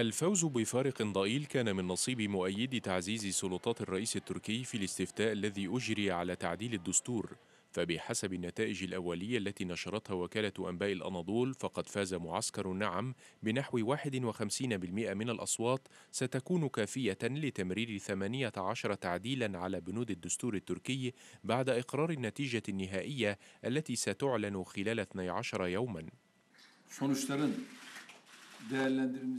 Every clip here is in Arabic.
الفوز بفارق ضئيل كان من نصيب مؤيدي تعزيز سلطات الرئيس التركي في الاستفتاء الذي أجري على تعديل الدستور فبحسب النتائج الأولية التي نشرتها وكالة أنباء الأناضول فقد فاز معسكر النعم بنحو 51% من الأصوات ستكون كافية لتمرير 18 تعديلا على بنود الدستور التركي بعد إقرار النتيجة النهائية التي ستعلن خلال 12 يوما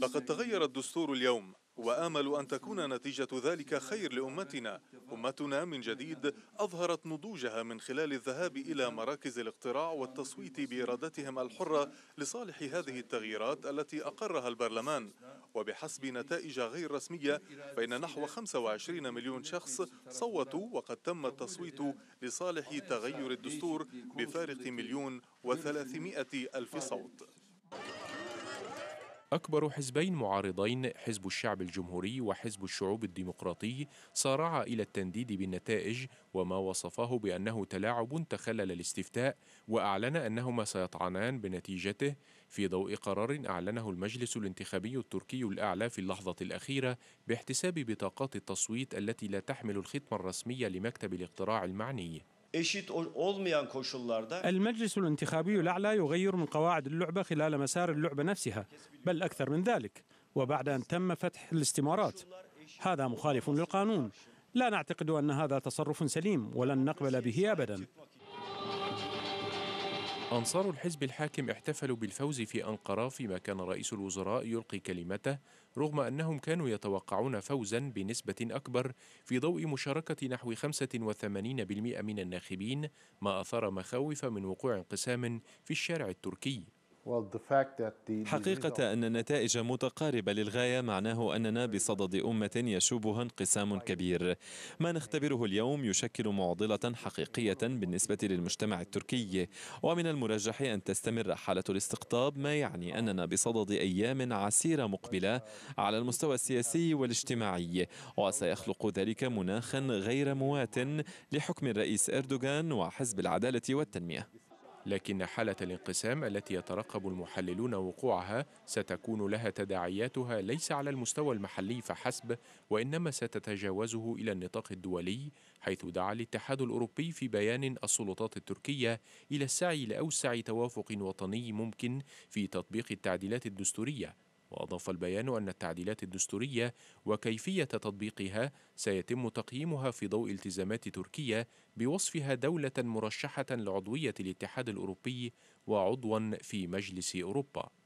لقد تغير الدستور اليوم وآمل أن تكون نتيجة ذلك خير لأمتنا أمتنا من جديد أظهرت نضوجها من خلال الذهاب إلى مراكز الاقتراع والتصويت بإرادتهم الحرة لصالح هذه التغييرات التي أقرها البرلمان وبحسب نتائج غير رسمية فإن نحو 25 مليون شخص صوتوا وقد تم التصويت لصالح تغير الدستور بفارق مليون وثلاثمائة ألف صوت أكبر حزبين معارضين حزب الشعب الجمهوري وحزب الشعوب الديمقراطي صارعا إلى التنديد بالنتائج وما وصفاه بأنه تلاعب تخلل الاستفتاء وأعلن أنهما سيطعنان بنتيجته في ضوء قرار أعلنه المجلس الانتخابي التركي الأعلى في اللحظة الأخيرة باحتساب بطاقات التصويت التي لا تحمل الختمة الرسمية لمكتب الاقتراع المعني المجلس الانتخابي الأعلى يغير من قواعد اللعبة خلال مسار اللعبة نفسها بل أكثر من ذلك وبعد أن تم فتح الاستمارات هذا مخالف للقانون لا نعتقد أن هذا تصرف سليم ولن نقبل به أبدا أنصار الحزب الحاكم احتفلوا بالفوز في أنقرة فيما كان رئيس الوزراء يلقي كلمته رغم أنهم كانوا يتوقعون فوزا بنسبة أكبر في ضوء مشاركة نحو 85% من الناخبين ما أثار مخاوف من وقوع انقسام في الشارع التركي حقيقة أن النتائج متقاربة للغاية معناه أننا بصدد أمة يشوبها انقسام كبير ما نختبره اليوم يشكل معضلة حقيقية بالنسبة للمجتمع التركي ومن المرجح أن تستمر حالة الاستقطاب ما يعني أننا بصدد أيام عسيرة مقبلة على المستوى السياسي والاجتماعي وسيخلق ذلك مناخا غير موات لحكم الرئيس إردوغان وحزب العدالة والتنمية لكن حالة الانقسام التي يترقب المحللون وقوعها ستكون لها تداعياتها ليس على المستوى المحلي فحسب وإنما ستتجاوزه إلى النطاق الدولي حيث دعا الاتحاد الأوروبي في بيان السلطات التركية إلى السعي لأوسع توافق وطني ممكن في تطبيق التعديلات الدستورية وأضاف البيان أن التعديلات الدستورية وكيفية تطبيقها سيتم تقييمها في ضوء التزامات تركيا بوصفها دولة مرشحة لعضوية الاتحاد الأوروبي وعضوا في مجلس أوروبا